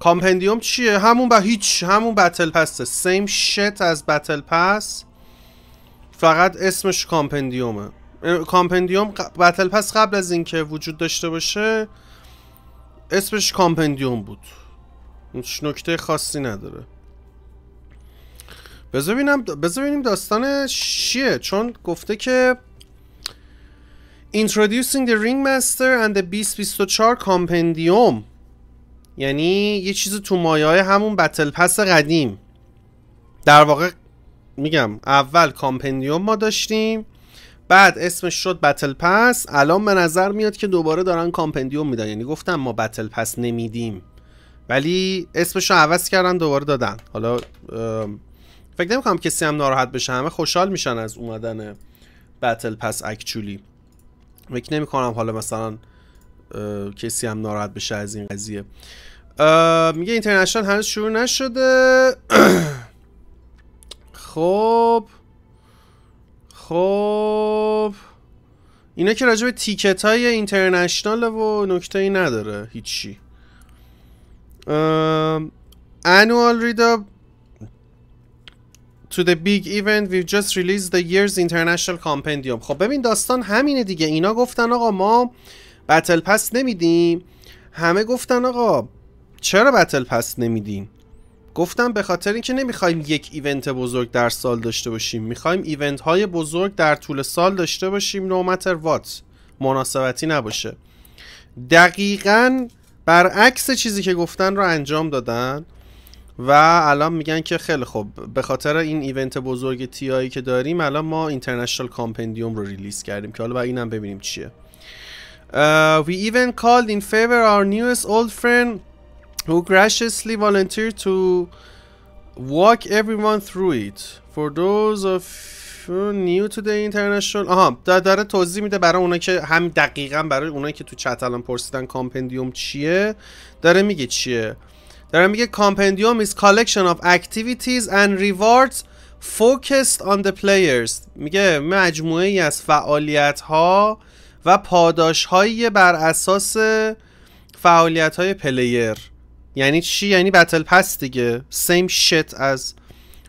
کامپندیوم چیه همون با هیچ همون بتل پس سیم شت از بتل پس فقط اسمش کامپندیومه کامپندیوم بتل پس قبل از اینکه وجود داشته باشه اسمش کامپندیوم بود هیچ نکته خاصی نداره بذار ببینم ببینیم داستان چیه چون گفته که Introducing the Ringmaster and the Beast 24 Compendium یعنی یه چیز تو مایه های همون بتل پس قدیم در واقع میگم اول کامپندیوم ما داشتیم بعد اسمش شد بتل پس الان به نظر میاد که دوباره دارن کامپندیوم میدن یعنی گفتم ما بتل پس نمیدیم ولی اسمش رو عوض کردن دوباره دادن حالا فکر نمیکنم کسی هم ناراحت بشه همه خوشحال میشن از اومدن بتل پس اکچولی فکر نمیکنم حالا مثلا کسی هم ناراحت بشه از این قضیه میگه اینترنشنال هنوز شروع نشده خب خب اینا که راجع به تیکت های اینترنشنال و نکته ای نداره هیچی انوال ریدا to the big event we've just released the year's international compendium خب ببین داستان همینه دیگه اینا گفتن آقا ما بتل پس نمیدیم همه گفتن آقا چرا بتل پس نمیدیم؟ گفتم به خاطر اینکه نمیخوایم یک ایونت بزرگ در سال داشته باشیم میخوایم ایونت های بزرگ در طول سال داشته باشیم متر وات مناسبتی نباشه دقیقا برعکس چیزی که گفتن رو انجام دادن و الان میگن که خیلی خوب به خاطر این ایونت بزرگ تیایی که داریم الان ما اینترنشنال کامپندیوم رو ریلیز کردیم که حالا با اینم ببینیم چیه Uh, we even called in favor our newest old friend who graciously volunteered to walk everyone through it. For those of new تو دی اینترنشنال آها داره توضیح میده برای اونایی که هم دقیقا برای اونایی که تو چت الان پرسیدن کامپندیوم چیه داره میگه چیه داره میگه کامپندیوم is collection of activities and rewards focused on the players میگه مجموعه ای از فعالیت ها و پاداش هایی بر اساس فعالیت های پلیر یعنی چی یعنی بتل پس دیگه سیم شت از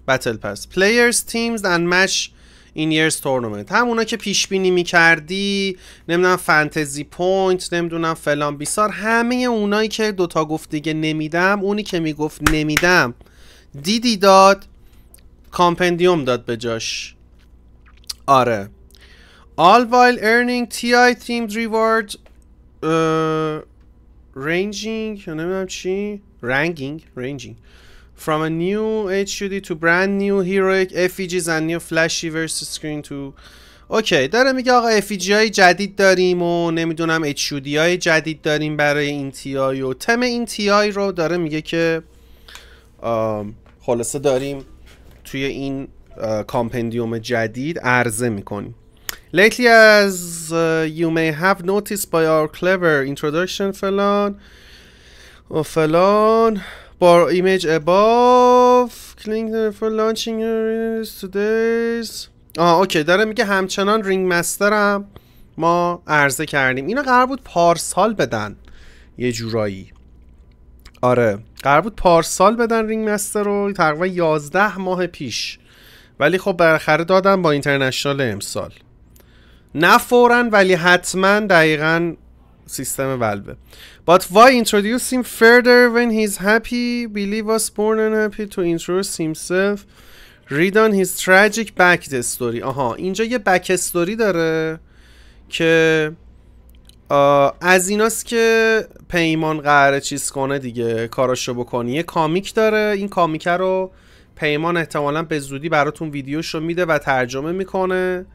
بتل پس پلیرز تیمز اند مش این یرز تورنمنت اونا که پیش بینی میکردی نمیدونم فانتزی پوینت نمیدونم فلان بیسار همه اونایی که دوتا گفت دیگه نمیدم اونی که میگفت نمیدم دیدی داد کامپندیوم داد به جاش آره All while earning TI themed reward uh, ranging نمیدونم چی رنگینگ رنگینگ from a new HUD to brand new heroic effigies and new flashy versus screen to اوکی داره میگه آقا افیجی های e جدید داریم و نمیدونم اچودی های جدید داریم برای این تی آی و تم این تی رو داره میگه که خلاصه داریم توی این کامپندیوم جدید عرضه میکنیم lately as uh, you may have noticed by our clever introduction فلان و فلان Bar ایمیج above کلینگ for launching today's آه اوکی داره میگه همچنان رینگ مسترم ما عرضه کردیم اینا قرار بود پارسال بدن یه جورایی آره قرار بود پارسال بدن رینگ مستر رو تقریبا 11 ماه پیش ولی خب برخره دادن با اینترنشنال امسال نه فورا ولی حتما دقیقا سیستم ولبه But why introduce him further when he's happy? Billy was born and happy to introduce himself. Read on his tragic story. آها اینجا یه بک استوری داره که از ایناست که پیمان قراره چیز کنه دیگه کاراشو بکنه یه کامیک داره این کامیک رو پیمان احتمالا به زودی براتون ویدیوشو میده و ترجمه میکنه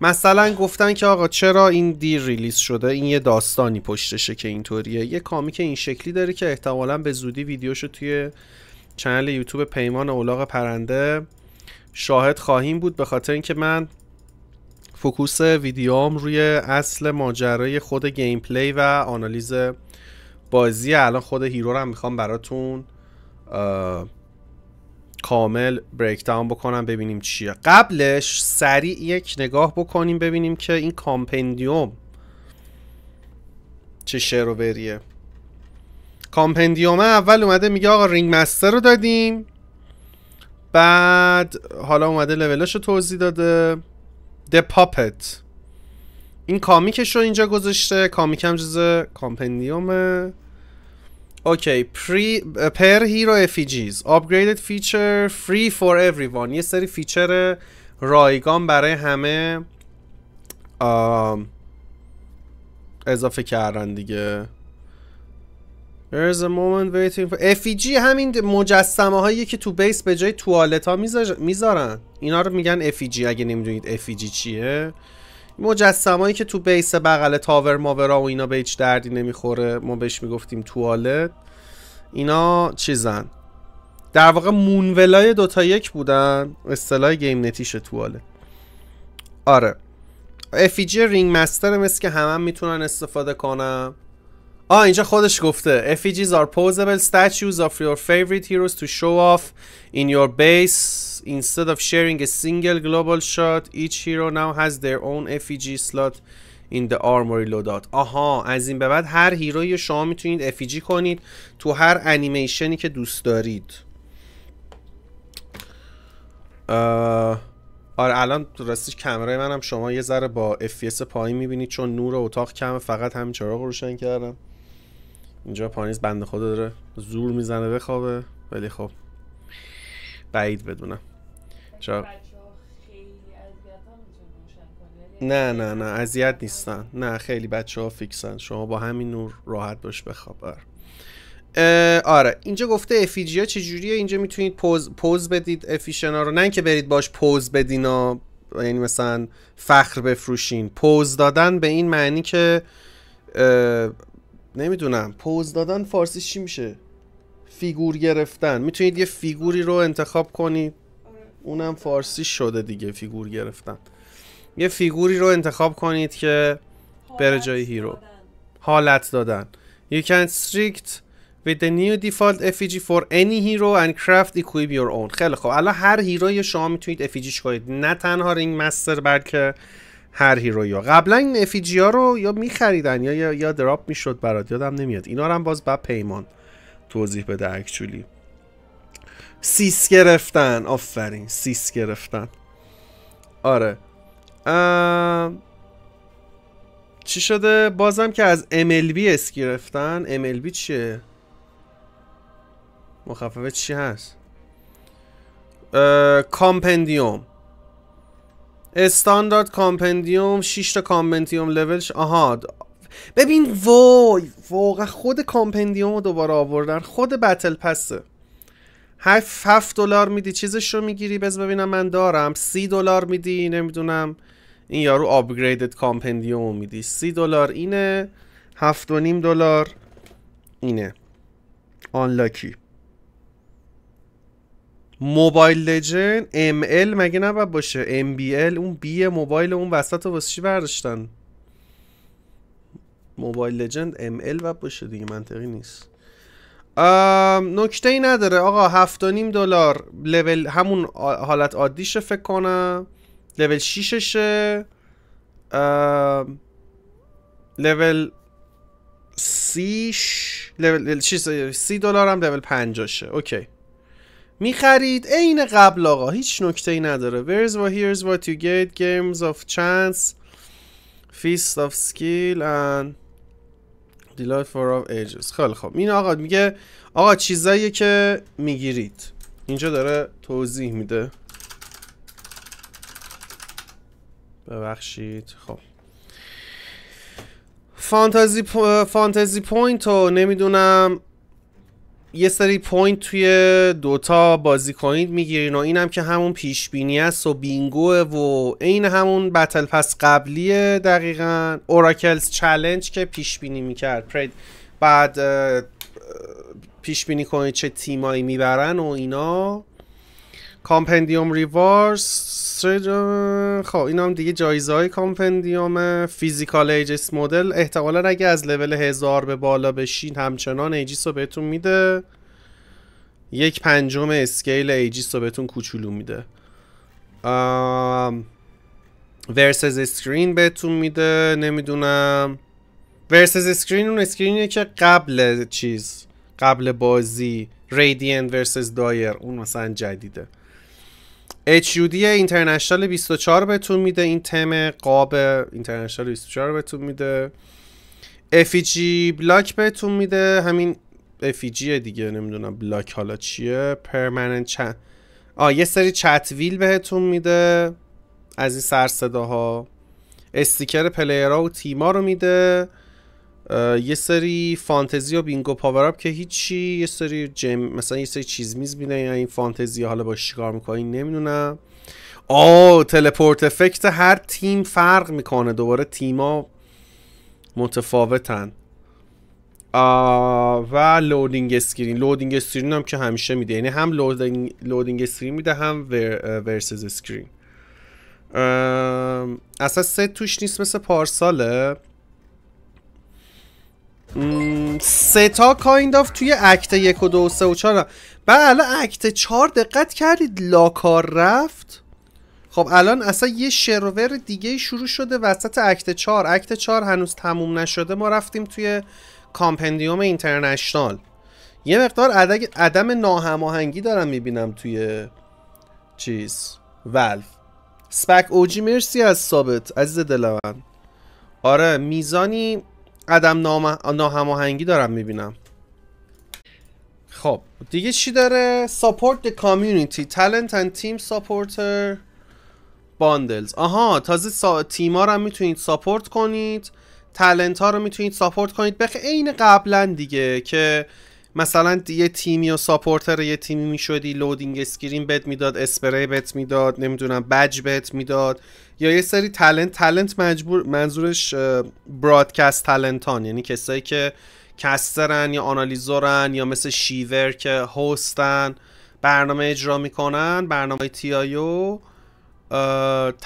مثلا گفتن که آقا چرا این دیر ریلیز شده این یه داستانی پشتشه که اینطوریه یه که این شکلی داره که احتمالا به زودی ویدیوشو توی چنل یوتیوب پیمان اولاغ پرنده شاهد خواهیم بود به خاطر اینکه من فکوس ویدیوام روی اصل ماجرای خود گیم پلی و آنالیز بازی الان خود هیرو رو هم میخوام براتون کامل داون بکنم ببینیم چیه قبلش سریع یک نگاه بکنیم ببینیم که این کامپندیوم چه شعر و بریه کامپندیوم اول اومده میگه آقا رینگ مستر رو دادیم بعد حالا اومده لولش رو توضیح داده The پاپت این کامیکش رو اینجا گذاشته کامیک هم جز کامپندیومه اوکی پری پر هیرو افیجیز آپگریدد فیچر فری فور اوریوان یه سری فیچر رایگان برای همه اضافه کردن دیگه There's a moment waiting for همین مجسمه هایی که تو بیس به جای توالت ها میذارن اینا رو میگن FEG اگه نمیدونید FEG چیه مجسمایی که تو بیس بغل تاور ماورا و اینا به هیچ دردی نمیخوره ما بهش میگفتیم توالت اینا چیزن در واقع مونولای دوتا یک بودن اصطلاح گیم نتیش توالت آره افیجی رینگ مستر مثل که همه هم میتونن استفاده کنم آ اینجا خودش گفته effigies are posable statues of your favorite heroes to show off in your base instead of sharing a single global shot each hero now has their own effigy slot in the armory loadout آها از این به بعد هر هیروی شما میتونید افیجی کنید تو هر انیمیشنی که دوست دارید آه... آره الان راستش من منم شما یه ذره با FPS پایین میبینید چون نور اتاق کمه فقط همین چراغ روشن کردم اینجا پانیز بند خدا داره زور میزنه بخوابه ولی خب بعید بدونم چرا یعنی نه نه نه اذیت نیستن نه خیلی بچه ها فیکسن شما با همین نور راحت باش بخواب آره, آره. اینجا گفته افیجیا چه چجوریه اینجا میتونید پوز, پوز بدید افیشنا رو نه اینکه برید باش پوز بدین یعنی مثلا فخر بفروشین پوز دادن به این معنی که نمیدونم پوز دادن فارسی چی میشه فیگور گرفتن میتونید یه فیگوری رو انتخاب کنید اونم فارسی شده دیگه فیگور گرفتن یه فیگوری رو انتخاب کنید که بره جای هیرو حالت دادن You can strict with the new default effigy for any hero and craft equip your own خیلی خب الان هر هیروی شما میتونید افیجیش کنید نه تنها رینگ مستر بلکه هر هیرویا قبلا این افیجیا رو یا میخریدن یا یا, دراپ میشد برات یادم نمیاد اینا هم باز بعد پیمان توضیح بده اکچولی سیس گرفتن آفرین سیس گرفتن آره چی شده بازم که از MLB اس گرفتن MLB چیه مخففه چی هست کامپندیوم استاندارد کامپندیوم 6 تا کامپندیوم لولش آها ببین وای واقعا خود کامپندیوم رو دوباره آوردن خود بتل پسه 7 دلار میدی چیزش رو میگیری بز ببینم من دارم 30 دلار میدی نمیدونم این یارو آپگریدد کامپندیوم میدی 30 دلار اینه 7.5 دلار اینه آنلاکی موبایل لجن ام ال مگه نباید باشه ام بی ال اون بی موبایل اون وسط رو واسه چی برداشتن موبایل لجند ام ال باشه دیگه منطقی نیست نکته ای نداره آقا هفت دلار لول همون حالت عادیشه فکر کنم لول 6شه لول سیش لول سی دلار هم لول پنجاشه اوکی میخرید عین قبل آقا هیچ نکته ای نداره Where's what here's what you get Games of chance Feast of skill and Delight for of ages خیلی خب این آقا میگه آقا چیزایی که میگیرید اینجا داره توضیح میده ببخشید خب فانتزی, پو... فانتزی پوینت نمیدونم یه سری پوینت توی دوتا بازی کنید میگیرین و اینم هم که همون پیشبینی است و بینگوه و این همون بتل پس قبلیه دقیقا اوراکلز چلنج که پیشبینی میکرد پرید بعد پیش بینی کنید چه تیمایی میبرن و اینا کامپندیوم ریوارس خب این هم دیگه جایزه های کامپندیوم فیزیکال ایجیس مدل احتمالا اگه از لول هزار به بالا بشین همچنان ایجیس رو بهتون میده یک پنجم اسکیل ایجیس رو بهتون کوچولو میده ورسز اسکرین بهتون میده نمیدونم ورسز اسکرین اون اسکرینیه که قبل چیز قبل بازی ریدینت ورسز دایر اون مثلا جدیده HUD اینترنشنال 24 بهتون میده این تم قاب اینترنشنال 24 بهتون میده افیجی بلاک e بهتون میده همین FEG دیگه نمیدونم بلاک حالا چیه پرمننت چ... آ یه سری چت ویل بهتون میده از این سر صداها استیکر پلیرها و تیما رو میده یه سری فانتزی و بینگو پاوراب که هیچی یه سری جم... مثلا یه سری چیز میز بینه یعنی این فانتزی حالا با شکار میکنی نمیدونم آه تلپورت افکت هر تیم فرق میکنه دوباره تیما متفاوتن و لودینگ اسکرین لودینگ اسکرین هم که همیشه میده یعنی هم لودینگ, لودینگ اسکرین میده هم ورسز اسکرین اصلا سه توش نیست مثل پارساله سه تا کایند آف توی اکت یک و دو و سه و چهار الان اکت چهار دقت کردید لاکار رفت خب الان اصلا یه شروور دیگه شروع شده وسط اکت چهار اکت چهار هنوز تموم نشده ما رفتیم توی کامپندیوم اینترنشنال یه مقدار عدم ناهماهنگی دارم میبینم توی چیز ولف سپک اوجی مرسی از ثابت عزیز دلوان آره میزانی قدم ناهماهنگی دارم میبینم خب دیگه چی داره support the community talent and team supporter باندلز آها تازه سا... تیما رو هم میتونید ساپورت کنید تلنت ها رو میتونید ساپورت کنید به عین قبلا دیگه که مثلا یه تیمی و ساپورتر یه تیمی میشدی لودینگ اسکرین بهت میداد اسپری بهت میداد نمیدونم بج بهت میداد یا یه سری تلنت تلنت مجبور منظورش برادکست تلنتان یعنی کسایی که کسترن یا آنالیزورن یا مثل شیور که هستن برنامه اجرا میکنن برنامه تی آیو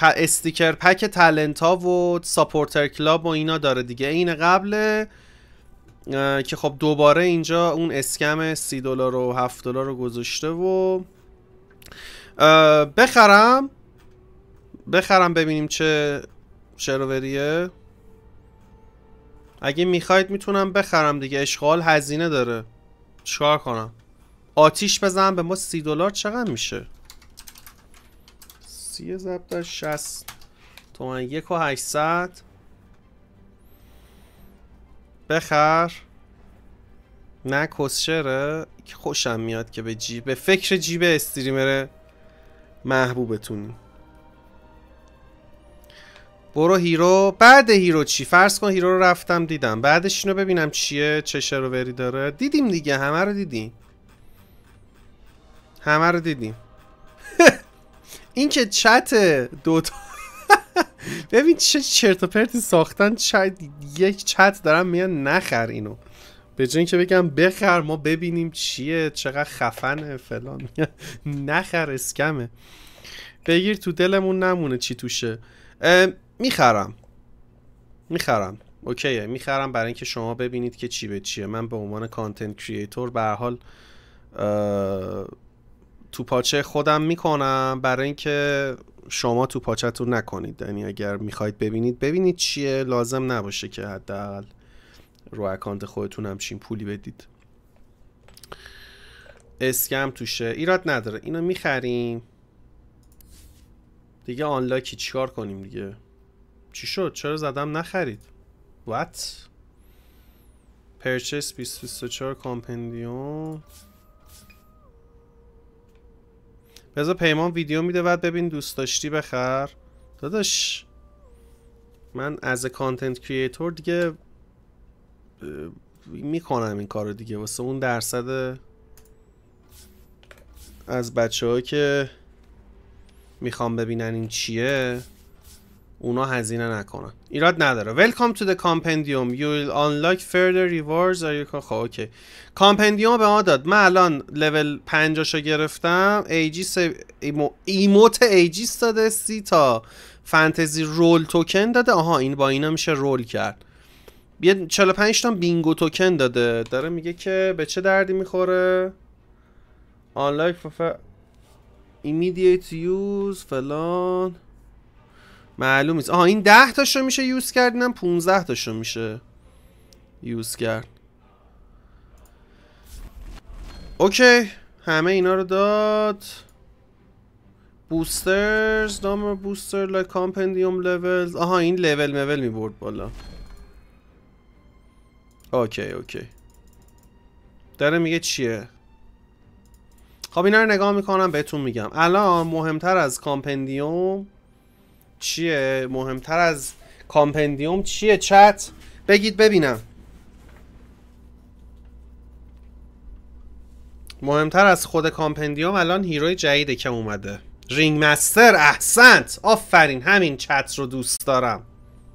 استیکر پک تلنت ها و ساپورتر کلاب و اینا داره دیگه این قبله که خب دوباره اینجا اون اسکم سی دلار و هفت دلار رو گذاشته و بخرم بخرم ببینیم چه شروریه اگه میخواید میتونم بخرم دیگه اشغال هزینه داره چکار کنم آتیش بزنم به ما سی دلار چقدر میشه سی زبدر شست تومن یک و هشتصد بخر نه کسشره که خوشم میاد که به جیب به فکر جیب استریمر محبوبتون برو هیرو بعد هیرو چی فرض کن هیرو رو رفتم دیدم بعدش اینو ببینم چیه چه بری داره دیدیم دیگه همه رو دیدیم همه رو دیدیم این که چت دوتا ببین چه چرت و پرتی ساختن چ... یک چت دارم میان نخر اینو به جای اینکه بگم بخر ما ببینیم چیه چقدر خفنه فلان نخر اسکمه بگیر تو دلمون نمونه چی توشه میخرم میخرم اوکیه میخرم برای اینکه شما ببینید که چی به چیه من به عنوان کانتنت کریتور به حال تو پاچه خودم میکنم برای اینکه شما تو پاچتون نکنید یعنی اگر میخواید ببینید ببینید چیه لازم نباشه که حداقل رو اکانت خودتون همچین پولی بدید اسکم توشه ایراد نداره اینو میخریم دیگه آنلاکی چیکار کنیم دیگه چی شد چرا زدم نخرید وات پرچس 2024 کامپندیوم بذار پیمان ویدیو میده بعد ببین دوست داشتی بخر داداش من از کانتنت کریتور دیگه میکنم این کارو دیگه واسه اون درصد از بچه که میخوام ببینن این چیه اونا هزینه نکنن ایراد نداره welcome to the compendium you will unlock further rewards are you can... خب اوکی کامپندیوم به ما داد من الان لول 50 گرفتم ایجیس ایمو... ایموت ایجیس داده سی تا فانتزی رول توکن داده آها این با اینا میشه رول کرد یه 45 تا بینگو توکن داده داره میگه که به چه دردی میخوره آنلاک فف... immediate use فلان معلوم نیست آها این 10 تاشو میشه یوز کرد اینم 15 تاشو میشه یوز کرد اوکی همه اینا رو داد بوسترز نام بوستر لایک کامپندیوم لول آها این لول مول میبرد بالا اوکی اوکی داره میگه چیه خب اینا رو نگاه میکنم بهتون میگم الان مهمتر از کامپندیوم چیه مهمتر از کامپندیوم چیه چت بگید ببینم مهمتر از خود کامپندیوم الان هیروی جدیده که اومده رینگ مستر احسنت آفرین همین چت رو دوست دارم